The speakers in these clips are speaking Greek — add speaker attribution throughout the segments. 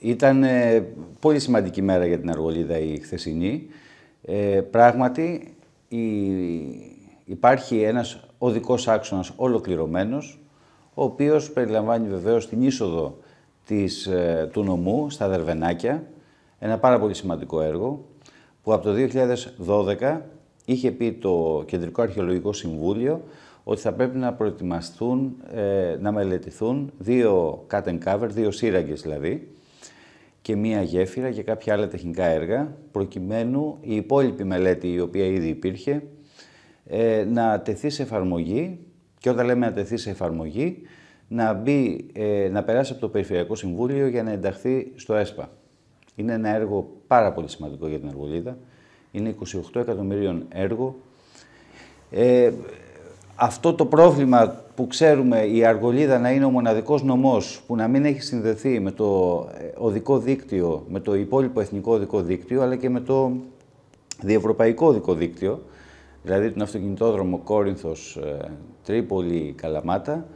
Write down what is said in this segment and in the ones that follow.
Speaker 1: Ήταν ε, πολύ σημαντική μέρα για την Αργολίδα η χθεσινή. Ε, πράγματι υπάρχει ένας οδικός άξονας ολοκληρωμένος, ο οποίος περιλαμβάνει βεβαίως την είσοδο της, ε, του νομού στα Δερβενάκια, ένα πάρα πολύ σημαντικό έργο, που από το 2012 είχε πει το Κεντρικό Αρχαιολογικό Συμβούλιο ότι θα πρέπει να προετοιμαστούν, να μελετηθούν δύο cut and cover, δύο σύραγγες δηλαδή, και μία γέφυρα και κάποια άλλα τεχνικά έργα, προκειμένου η υπόλοιπη μελέτη η οποία ήδη υπήρχε ε, να τεθεί σε εφαρμογή και όταν λέμε να τεθεί σε εφαρμογή να, μπει, ε, να περάσει από το Περιφερειακό Συμβούλιο για να ενταχθεί στο ΕΣΠΑ. Είναι ένα έργο πάρα πολύ σημαντικό για την Αργολίδα. Είναι 28 εκατομμυρίων έργο. Ε, αυτό το πρόβλημα που ξέρουμε η αργολίδα να είναι ο μοναδικός νομός που να μην έχει συνδεθεί με το ε, οδικό δίκτυο, με το υπόλοιπο εθνικό οδικό δίκτυο, αλλά και με το διευρωπαϊκό οδικό δίκτυο, δηλαδή τον αυτοκινητόδρομο Κόρινθος, ε, Τρίπολη, Καλαμάτα,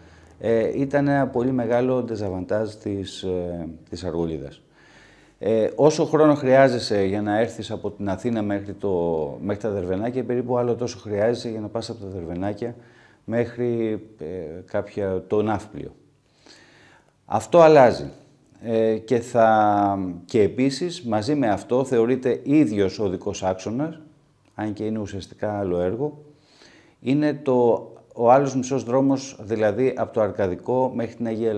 Speaker 1: ε, ήταν ένα πολύ μεγάλο ντεζαβαντάζ της, της αργολίδας. Ε, όσο χρόνο χρειάζεσαι για να έρθεις από την Αθήνα μέχρι, το, μέχρι τα Δερβενάκια, περίπου άλλο τόσο χρειάζεσαι για να πας από τα Δερβενάκια μέχρι ε, κάποια, το Ναύπλιο. Αυτό αλλάζει. Ε, και, θα, και επίσης μαζί με αυτό θεωρείται ίδιος ο δικός άξονας, αν και είναι ουσιαστικά άλλο έργο, είναι το, ο άλλος μισός δρόμος, δηλαδή από το Αρκαδικό μέχρι την Αγία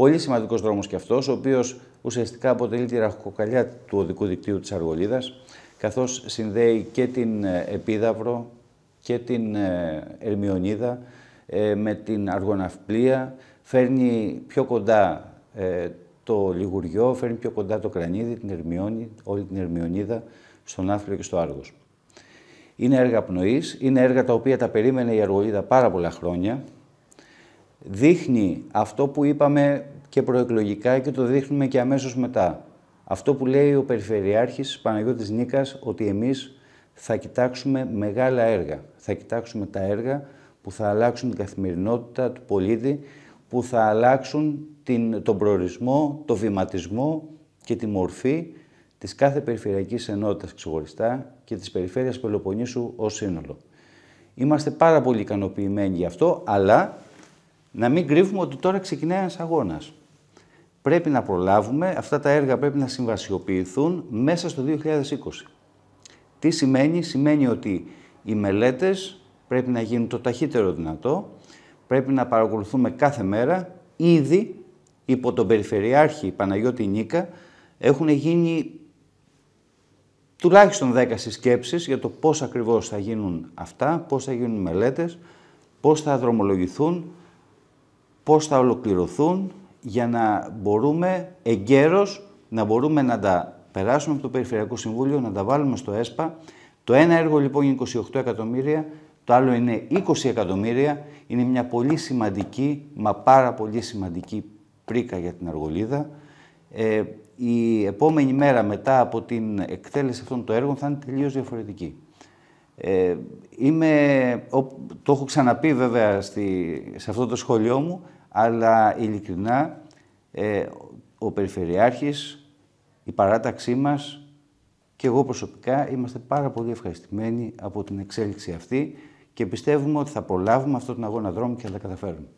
Speaker 1: Πολύ σημαντικός δρόμος και αυτός, ο οποίος ουσιαστικά αποτελεί τη ραχοκοκαλιά του οδικού δικτύου της Αργολίδας, καθώς συνδέει και την ε, Επίδαυρο και την ε, Ερμιονίδα ε, με την Αργοναυπλία, φέρνει πιο κοντά το Λιγουριό, φέρνει πιο κοντά το Κρανίδι, την Ερμιόνη, όλη την Ερμιονίδα, στον Άφλιο και στο Άργος. Είναι έργα πνοής, είναι έργα τα οποία τα περίμενε η Αργολίδα πάρα πολλά χρόνια, δείχνει αυτό που είπαμε και προεκλογικά και το δείχνουμε και αμέσως μετά. Αυτό που λέει ο Περιφερειάρχης Παναγιώτης Νίκας ότι εμείς θα κοιτάξουμε μεγάλα έργα. Θα κοιτάξουμε τα έργα που θα αλλάξουν την καθημερινότητα του πολίτη, που θα αλλάξουν την, τον προορισμό, το βηματισμό και τη μορφή της κάθε περιφερειακής ενότητας ξεχωριστά και της περιφέρειας Πελοποννήσου ως σύνολο. Είμαστε πάρα πολύ ικανοποιημένοι γι' αυτό, αλλά να μην κρύβουμε ότι τώρα ξεκινάει ένας αγώνας. Πρέπει να προλάβουμε, αυτά τα έργα πρέπει να συμβασιοποιηθούν μέσα στο 2020. Τι σημαίνει, σημαίνει ότι οι μελέτες πρέπει να γίνουν το ταχύτερο δυνατό, πρέπει να παρακολουθούμε κάθε μέρα, ήδη υπό τον Περιφερειάρχη Παναγιώτη Νίκα έχουν γίνει τουλάχιστον 10 συσκέψεις για το πώς ακριβώς θα γίνουν αυτά, πώς θα γίνουν οι μελέτες, πώς θα δρομολογηθούν, πώς θα ολοκληρωθούν για να μπορούμε εγκαίρως να μπορούμε να τα περάσουμε από το Περιφερειακό Συμβούλιο, να τα βάλουμε στο ΕΣΠΑ. Το ένα έργο λοιπόν είναι 28 εκατομμύρια, το άλλο είναι 20 εκατομμύρια. Είναι μια πολύ σημαντική, μα πάρα πολύ σημαντική πρίκα για την Αργολίδα. Ε, η επόμενη μέρα μετά από την εκτέλεση αυτών των έργων θα είναι τελείως διαφορετική. Ε, είμαι, το έχω ξαναπεί βέβαια στη, σε αυτό το σχολείο μου, αλλά ειλικρινά ε, ο Περιφερειάρχης, η παράταξή μας και εγώ προσωπικά είμαστε πάρα πολύ ευχαριστημένοι από την εξέλιξη αυτή και πιστεύουμε ότι θα προλάβουμε αυτόν τον αγώνα δρόμου και θα τα καταφέρουμε.